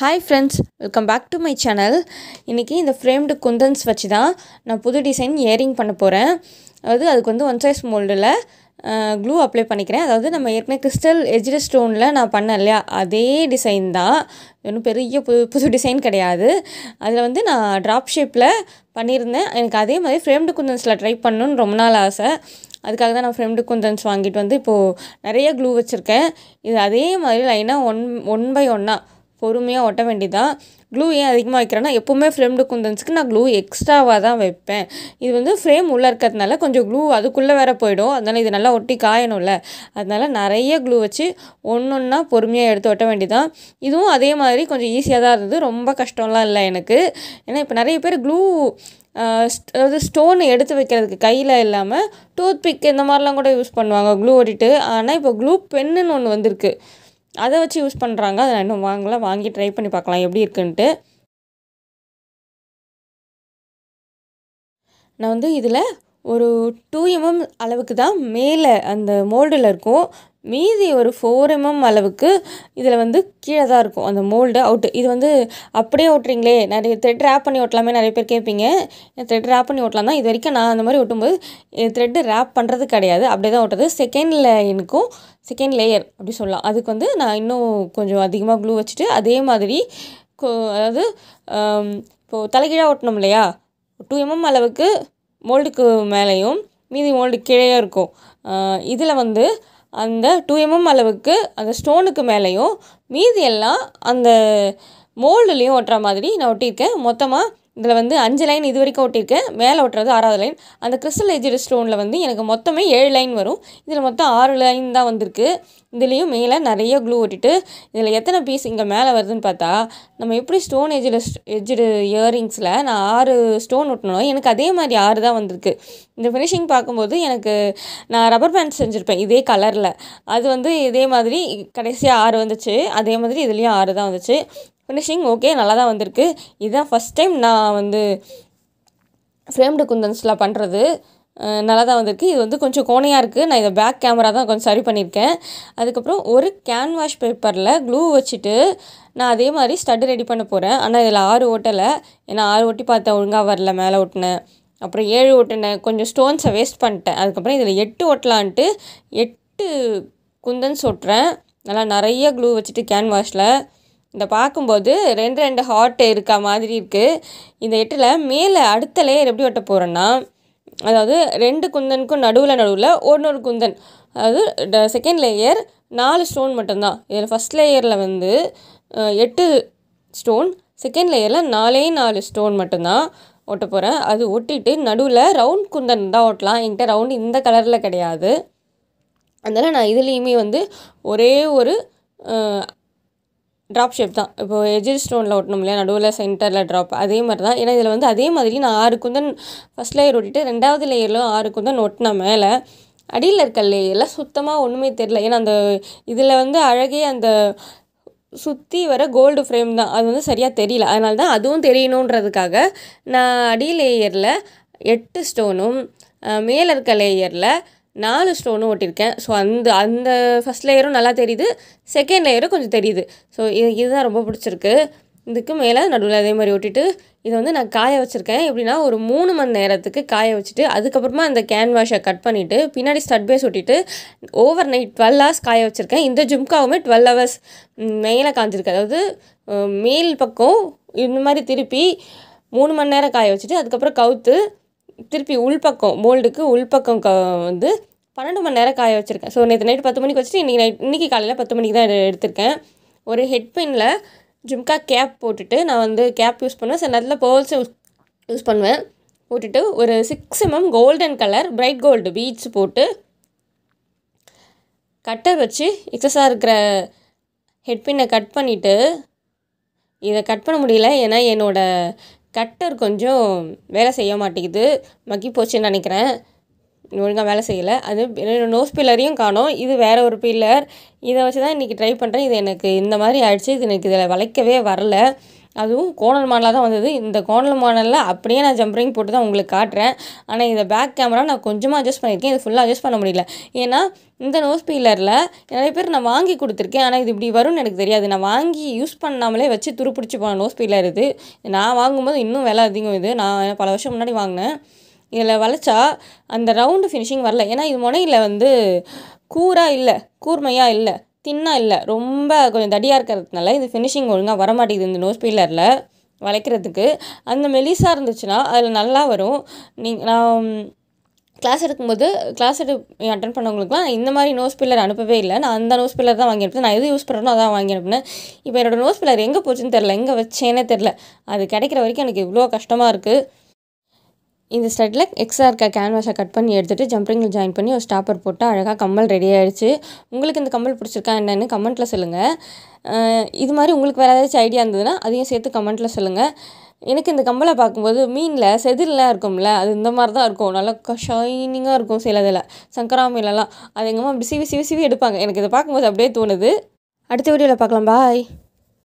hi friends welcome back to my channel இன்றைக்கி இந்த framed kundans வச்சு தான் நான் புது டிசைன் இயரிங் பண்ண போகிறேன் அதாவது அதுக்கு வந்து ஒன் சைஸ் மோல்டில் க்ளூ அப்ளை பண்ணிக்கிறேன் அதாவது நம்ம ஏற்கனவே கிறிஸ்டல் எஜ்டு ஸ்டோனில் நான் பண்ணேன் இல்லையா அதே டிசைன் தான் ஒன்றும் பெரிய புது புது டிசைன் கிடையாது அதில் வந்து நான் ட்ராப் ஷேப்பில் பண்ணியிருந்தேன் எனக்கு அதே மாதிரி ஃப்ரேம்டு குந்தன்ஸில் ட்ரை பண்ணணுன்னு ரொம்ப நாள் ஆசை அதுக்காக தான் நான் ஃப்ரெண்டு குந்தன்ஸ் வாங்கிட்டு வந்து இப்போது நிறைய க்ளூ வச்சுருக்கேன் இது அதே மாதிரி லைனாக ஒன் ஒன் பை ஒன்னாக பொறுமையாக ஒட்ட வேண்டியதான் க்ளூ ஏன் அதிகமாக வைக்கிறேன்னா எப்போவுமே ஃப்ரேம்டு குந்தன்ஸுக்கு நான் க்ளூ எக்ஸ்ட்ராவாக தான் வைப்பேன் இது வந்து ஃப்ரேம் உள்ளே இருக்கிறதுனால கொஞ்சம் க்ளூ அதுக்குள்ளே வேற போயிடும் அதனால் இது நல்லா ஒட்டி காயணும்ல அதனால் நிறைய க்ளூ வச்சு ஒன்று ஒன்றா பொறுமையாக எடுத்து ஒட்ட வேண்டியதான் இதுவும் அதே மாதிரி கொஞ்சம் ஈஸியாக தான் இருந்தது ரொம்ப கஷ்டம்லாம் இல்லை எனக்கு ஏன்னா இப்போ நிறைய பேர் க்ளூ அதாவது ஸ்டோன் எடுத்து வைக்கிறதுக்கு கையில் இல்லாமல் டூத் பிக் இந்த மாதிரிலாம் கூட யூஸ் பண்ணுவாங்க க்ளூ ஓட்டிட்டு ஆனால் இப்போ க்ளூ பென்னுன்னு ஒன்று வந்திருக்கு அதை வச்சு யூஸ் பண்ணுறாங்க அதை இன்னும் வாங்கலாம் வாங்கி ட்ரை பண்ணி பார்க்கலாம் எப்படி இருக்குன்ட்டு நான் வந்து இதில் ஒரு டூ எம்எம் அளவுக்கு தான் மேலே அந்த மோல்டில் இருக்கும் மீதி ஒரு ஃபோர் எம்எம் அளவுக்கு இதில் வந்து கீழே தான் இருக்கும் அந்த மோல்டு அவுட்டு இது வந்து அப்படியே ஓட்டுறீங்களே நிறைய த்ரெட் ரேப் பண்ணி ஓட்டலாமே நிறைய பேர் கேட்பீங்க த்ரெட் ரேப் பண்ணி ஓட்டலாம் தான் இது வரைக்கும் நான் அந்த மாதிரி ஓட்டும்போது த்ரெட்டு ரேப் பண்ணுறது கிடையாது அப்படியே தான் ஓட்டுறது செகண்ட் லைனுக்கும் செகண்ட் லேயர் அப்படி சொல்லலாம் அதுக்கு வந்து நான் இன்னும் கொஞ்சம் அதிகமாக க்ளூ வச்சுட்டு அதே மாதிரி அதாவது இப்போது தலைகீழாக ஓட்டணும் இல்லையா டூ எம்எம் அளவுக்கு மோல்டுக்கு மேலேயும் மீதி மோல்டு கீழேயும் இருக்கும் இதில் வந்து அந்த டூ எம்எம் அளவுக்கு அந்த ஸ்டோனுக்கு மேலேயும் மீதி எல்லாம் அந்த மோல்டுலேயும் ஒட்டுற மாதிரி நான் ஒட்டியிருக்கேன் மொத்தமாக இதில் வந்து அஞ்சு லைன் இது வரைக்கும் ஒட்டியிருக்கேன் மேலே ஒட்டுறது ஆறாவது லைன் அந்த கிறிஸ்டல் ஏஜ் ஸ்டோனில் வந்து எனக்கு மொத்தமே ஏழு லைன் வரும் இதில் மொத்தம் ஆறு லைன் தான் வந்திருக்கு இதுலேயும் மேலே நிறைய க்ளூ ஒட்டிட்டு இதில் எத்தனை பீஸ் இங்கே மேலே வருதுன்னு பார்த்தா நம்ம எப்படி ஸ்டோன் ஏஜில் எஜ்டு இயரிங்ஸில் நான் ஆறு ஸ்டோன் ஒட்டினோ எனக்கு அதே மாதிரி ஆறு தான் வந்திருக்கு இந்த ஃபினிஷிங் பார்க்கும்போது எனக்கு நான் ரப்பர் பேண்ட் செஞ்சுருப்பேன் இதே கலரில் அது வந்து இதே மாதிரி கடைசியாக ஆறு வந்துச்சு அதே மாதிரி இதுலேயும் ஆறு தான் வந்துச்சு ஃபினிஷிங் ஓகே நல்லா தான் வந்திருக்கு இதுதான் ஃபஸ்ட் டைம் நான் வந்து ஃப்ரேம்டு குந்தன்ஸில் பண்ணுறது நல்லா தான் வந்திருக்கு இது வந்து கொஞ்சம் கோணையாக இருக்குது நான் இதை பேக் கேமரா தான் கொஞ்சம் சரி பண்ணியிருக்கேன் அதுக்கப்புறம் ஒரு கேன்வாஷ் பேப்பரில் க்ளூ வச்சுட்டு நான் அதே மாதிரி ஸ்டட்டு ரெடி பண்ண போகிறேன் ஆனால் இதில் ஆறு ஓட்டலை ஏன்னா ஆறு ஓட்டி பார்த்தேன் ஒழுங்காக வரல மேலே ஓட்டினேன் அப்புறம் ஏழு ஓட்டினேன் கொஞ்சம் ஸ்டோன்ஸை வேஸ்ட் பண்ணிட்டேன் அதுக்கப்புறம் இதில் எட்டு ஓட்டலான்ட்டு எட்டு குந்தன்ஸ் ஒட்டுறேன் நல்லா நிறைய க்ளூ வச்சுட்டு கேன்வாஷில் இந்த பார்க்கும்போது ரெண்டு ரெண்டு ஹார்ட் இருக்க மாதிரி இருக்குது இந்த எட்டில் மேலே அடுத்த லேயர் எப்படி ஒட்ட போகிறோன்னா அதாவது ரெண்டு குந்தனுக்கும் நடுவில் நடுவில் ஒன்று குந்தன் அதாவது செகண்ட் லேயர் நாலு ஸ்டோன் மட்டும்தான் இதில் ஃபஸ்ட் லேயரில் வந்து எட்டு ஸ்டோன் செகண்ட் லேயரில் நாலே நாலு ஸ்டோன் மட்டும்தான் ஒட்ட போகிறேன் அது ஒட்டிட்டு நடுவில் ரவுண்ட் குந்தன் தான் ஒட்டலாம் என்கிட்ட ரவுண்ட் இந்த கலரில் கிடையாது அதனால் நான் இதுலேயுமே வந்து ஒரே ஒரு ட்ராப் ஷேப் தான் இப்போ எஜில் ஸ்டோனில் ஒட்டணும் இல்லையா நடுவில் சென்டரில் ட்ராப் அதே மாதிரி தான் ஏன்னா இதில் வந்து அதே மாதிரி நான் ஆறு குந்தன் ஃபஸ்ட் லேயர் ஓட்டிட்டு ரெண்டாவது லேயரில் ஆறு குந்தன் ஒட்டின மேலே அடியில் இருக்க லேயரில் சுத்தமாக ஒன்றுமே தெரில ஏன்னா அந்த இதில் வந்து அழகே அந்த சுற்றி வர கோல்டு ஃப்ரேம் தான் அது வந்து சரியாக தெரியல அதனால தான் அதுவும் தெரியணுன்றதுக்காக நான் அடி லேயரில் எட்டு ஸ்டோனும் மேலே இருக்க லேயரில் நாலு ஸ்டோனும் ஒட்டியிருக்கேன் ஸோ அந்த அந்த ஃபஸ்ட் லேயரும் நல்லா தெரியுது செகண்ட் லேயரும் கொஞ்சம் தெரியுது ஸோ இது இதுதான் ரொம்ப பிடிச்சிருக்கு இதுக்கு மேலே நடுவில் அதே மாதிரி ஒட்டிட்டு இதை வந்து நான் காய வச்சுருக்கேன் எப்படின்னா ஒரு மூணு மணி நேரத்துக்கு காய வச்சுட்டு அதுக்கப்புறமா அந்த கேன்வாஷை கட் பண்ணிவிட்டு பின்னாடி ஸ்டட் பேஸ் ஒட்டிட்டு ஓவர் நைட் டுவெல் ஹவர்ஸ் காய வச்சுருக்கேன் இந்த ஜும்காவுமே டுவெல் ஹவர்ஸ் மேலே காய்ஞ்சிருக்கு அதாவது மேல் பக்கம் இந்த மாதிரி திருப்பி மூணு மணி நேரம் காய வச்சுட்டு அதுக்கப்புறம் கவுத்து திருப்பி உள்பக்கம் மோல்டுக்கு உள்பக்கம் க வந்து பன்னெண்டு மணி நேரம் காய வச்சுருக்கேன் ஸோ நேற்று நைட்டு பத்து மணிக்கு வச்சுட்டு இன்றைக்கி நைட் இன்றைக்கி காலையில் பத்து மணிக்கு தான் எடுத்திருக்கேன் ஒரு ஹெட்பின்னில் ஜிம்கா கேப் போட்டுட்டு நான் வந்து கேப் யூஸ் பண்ணுவேன் சில நேரத்தில் பேர்ல்ஸ் யூஸ் யூஸ் பண்ணுவேன் போட்டுட்டு ஒரு six mm golden colour bright gold beads போட்டு கட்டர் வச்சு எக்ஸஸாக இருக்கிற ஹெட்பின்னை கட் பண்ணிவிட்டு இதை கட் பண்ண முடியல ஏன்னா என்னோடய கட்டர் கொஞ்சம் வேலை செய்ய மாட்டேங்குது மக்கி போச்சுன்னு நினைக்கிறேன் ஒழுங்காக வேலை செய்யலை அது நோஸ் பில்லரையும் காணும் இது வேறு ஒரு பில்லர் இதை வச்சு தான் இன்றைக்கி ட்ரை பண்ணுறேன் இது எனக்கு இந்த மாதிரி ஆயிடுச்சு இது எனக்கு இதில் வளைக்கவே வரல அதுவும் கோணல் மாடலாக தான் வந்தது இந்த கோணல் மாடலில் அப்படியே நான் ஜம்பரிங் போட்டு தான் உங்களுக்கு காட்டுறேன் ஆனால் இந்த பேக் கேமரா நான் கொஞ்சமாக அட்ஜஸ்ட் பண்ணியிருக்கேன் இது ஃபுல்லாக அட்ஜஸ்ட் பண்ண முடியல ஏன்னா இந்த நோஸ் பீலரில் நிறைய பேர் நான் வாங்கி கொடுத்துருக்கேன் ஆனால் இது இப்படி வரும்னு எனக்கு தெரியாது நான் வாங்கி யூஸ் பண்ணாமலே வச்சு துருப்பிடிச்சு போன நோஸ் பீலர் இது நான் வாங்கும்போது இன்னும் விலை அதிகம் இது நான் பல வருஷம் முன்னாடி வாங்கினேன் இதில் வளைச்சா அந்த ரவுண்டு ஃபினிஷிங் வரல ஏன்னா இது முனையில் வந்து கூராக இல்லை கூர்மையாக இல்லை தின்னாக இல்லை ரொம்ப கொஞ்சம் தடியாக இருக்கிறதுனால இது ஃபினிஷிங் ஒழுங்காக வரமாட்டேங்குது இந்த நோஸ் பீலரில் வளைக்கிறதுக்கு அந்த மெலிசாக இருந்துச்சுன்னா அதில் நல்லா வரும் நீங்கள் நான் கிளாஸ் எடுக்கும்போது கிளாஸ் எடு அட்டன் பண்ணவங்களுக்குலாம் இந்த மாதிரி நோஸ் பில்லர் அனுப்பவே இல்லை நான் அந்த நோஸ் பில்லர் தான் வாங்கி அனுப்பினேன் நான் எது யூஸ் பண்ணணும் அதான் வாங்கி அனுப்பினேன் இப்போ என்னோடய நோஸ் பில்லர் எங்கே போச்சுன்னு தெரில எங்கே வச்சேனே தெரில அது கிடைக்கிற வரைக்கும் எனக்கு இவ்வளோ கஷ்டமாக இருக்குது இந்த ஸ்டெட்டில் எக்ஸ்ட்ரா இருக்க கேன்வாஸை கட் பண்ணி எடுத்துகிட்டு ஜம்பிங்கில் ஜாயின் பண்ணி ஒரு ஸ்டாப்பர் போட்டு அழகாக கம்மல் ரெடி ஆகிடுச்சு உங்களுக்கு இந்த கம்மல் பிடிச்சிருக்கா என்னென்னு கமெண்ட்டில் சொல்லுங்கள் இது மாதிரி உங்களுக்கு வேறு ஏதாச்சும் ஐடியா இருந்ததுன்னா அதையும் சேர்த்து கமெண்ட்டில் சொல்லுங்கள் எனக்கு இந்த கம்பளை பார்க்கும்போது மீனில் செதிலெலாம் இருக்கும்ல அது இந்த மாதிரி தான் இருக்கும் நல்லா ஷைனிங்காக இருக்கும் சில இதில் சங்கரா மீன்லாம் அது எங்கம்மா அப்படி சிவி சிவி சிவி எடுப்பாங்க எனக்கு இதை பார்க்கும்போது அப்படியே தோணுது அடுத்த வீடியோவில் பார்க்கலாம் பாய்